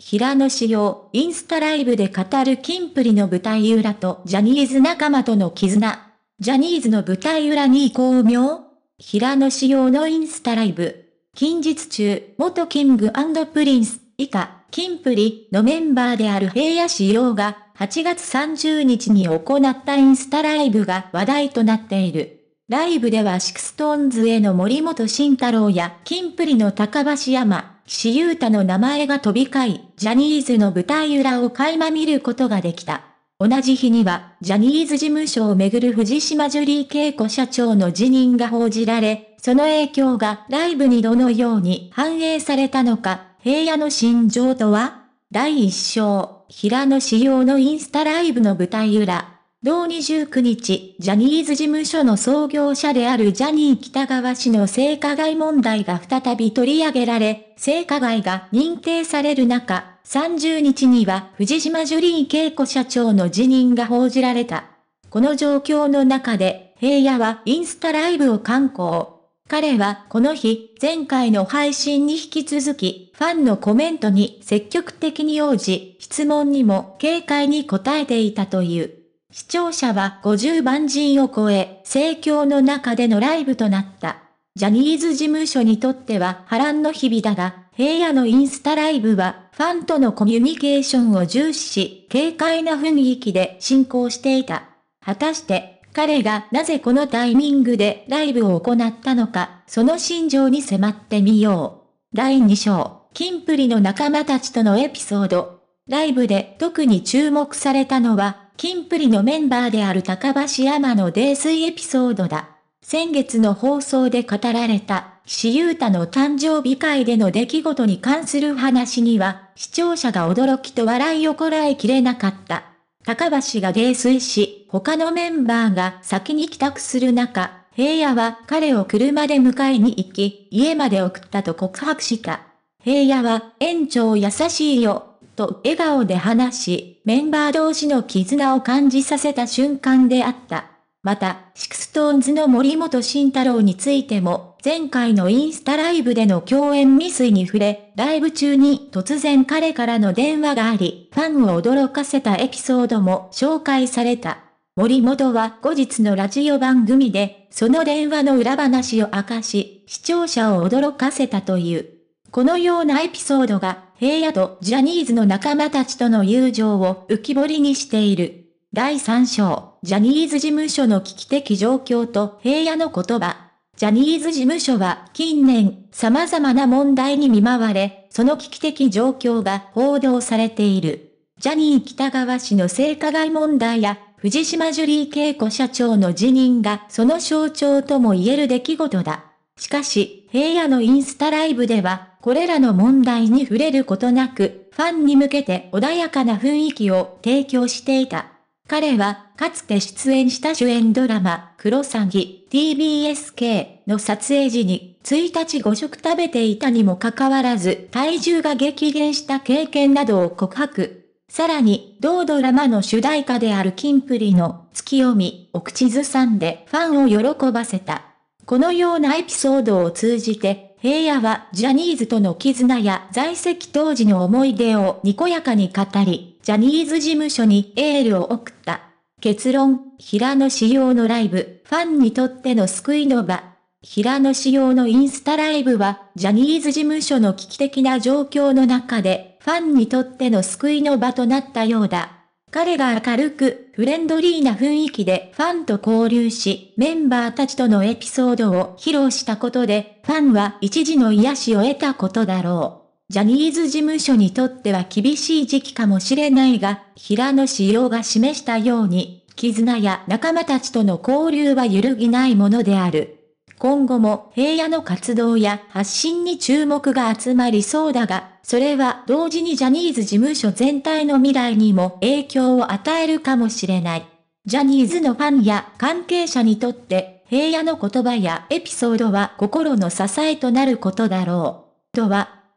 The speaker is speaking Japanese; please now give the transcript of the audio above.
平野紫耀、インスタライブで語るキンプリの舞台裏とジャニーズ仲間との絆。ジャニーズの舞台裏に巧妙平野紫耀のインスタライブ。近日中、元キングプリンス、以下、キンプリのメンバーである平野紫耀が、8月30日に行ったインスタライブが話題となっている。ライブではシクストーンズへの森本慎太郎やキンプリの高橋山、岸優太の名前が飛び交い、ジャニーズの舞台裏を垣間見ることができた。同じ日には、ジャニーズ事務所をめぐる藤島ジュリー恵子社長の辞任が報じられ、その影響がライブにどのように反映されたのか、平野の心情とは第1章、平野紫耀のインスタライブの舞台裏。同29日、ジャニーズ事務所の創業者であるジャニー北川氏の性加害問題が再び取り上げられ、性加害が認定される中、30日には藤島ジュリー恵子社長の辞任が報じられた。この状況の中で、平野はインスタライブを観行。彼はこの日、前回の配信に引き続き、ファンのコメントに積極的に応じ、質問にも軽快に答えていたという。視聴者は50万人を超え、盛況の中でのライブとなった。ジャニーズ事務所にとっては波乱の日々だが、平野のインスタライブは、ファンとのコミュニケーションを重視し、軽快な雰囲気で進行していた。果たして、彼がなぜこのタイミングでライブを行ったのか、その心情に迫ってみよう。第2章、キンプリの仲間たちとのエピソード。ライブで特に注目されたのは、キンプリのメンバーである高橋山の泥酔エピソードだ。先月の放送で語られた、岸優太の誕生日会での出来事に関する話には、視聴者が驚きと笑いをこらえきれなかった。高橋が泥酔し、他のメンバーが先に帰宅する中、平野は彼を車で迎えに行き、家まで送ったと告白した。平野は、園長優しいよ、と笑顔で話し、メンバー同士の絆を感じさせた瞬間であった。また、シクストーンズの森本慎太郎についても、前回のインスタライブでの共演未遂に触れ、ライブ中に突然彼からの電話があり、ファンを驚かせたエピソードも紹介された。森本は後日のラジオ番組で、その電話の裏話を明かし、視聴者を驚かせたという。このようなエピソードが平野とジャニーズの仲間たちとの友情を浮き彫りにしている。第3章、ジャニーズ事務所の危機的状況と平野の言葉。ジャニーズ事務所は近年、様々な問題に見舞われ、その危機的状況が報道されている。ジャニー北川氏の性加害問題や、藤島ジュリー恵子社長の辞任がその象徴とも言える出来事だ。しかし、平野のインスタライブでは、これらの問題に触れることなく、ファンに向けて穏やかな雰囲気を提供していた。彼は、かつて出演した主演ドラマ、クロサギ TBSK の撮影時に、1日5食食べていたにもかかわらず、体重が激減した経験などを告白。さらに、同ドラマの主題歌であるキンプリの月読み、お口ずさんでファンを喜ばせた。このようなエピソードを通じて、平野はジャニーズとの絆や在籍当時の思い出をにこやかに語り、ジャニーズ事務所にエールを送った。結論、平野仕様のライブ、ファンにとっての救いの場。平野仕様のインスタライブは、ジャニーズ事務所の危機的な状況の中で、ファンにとっての救いの場となったようだ。彼が明るく、フレンドリーな雰囲気でファンと交流し、メンバーたちとのエピソードを披露したことで、ファンは一時の癒しを得たことだろう。ジャニーズ事務所にとっては厳しい時期かもしれないが、平野志陽が示したように、絆や仲間たちとの交流は揺るぎないものである。今後も平野の活動や発信に注目が集まりそうだが、それは同時にジャニーズ事務所全体の未来にも影響を与えるかもしれない。ジャニーズのファンや関係者にとって、平野の言葉やエピソードは心の支えとなることだろう。とは、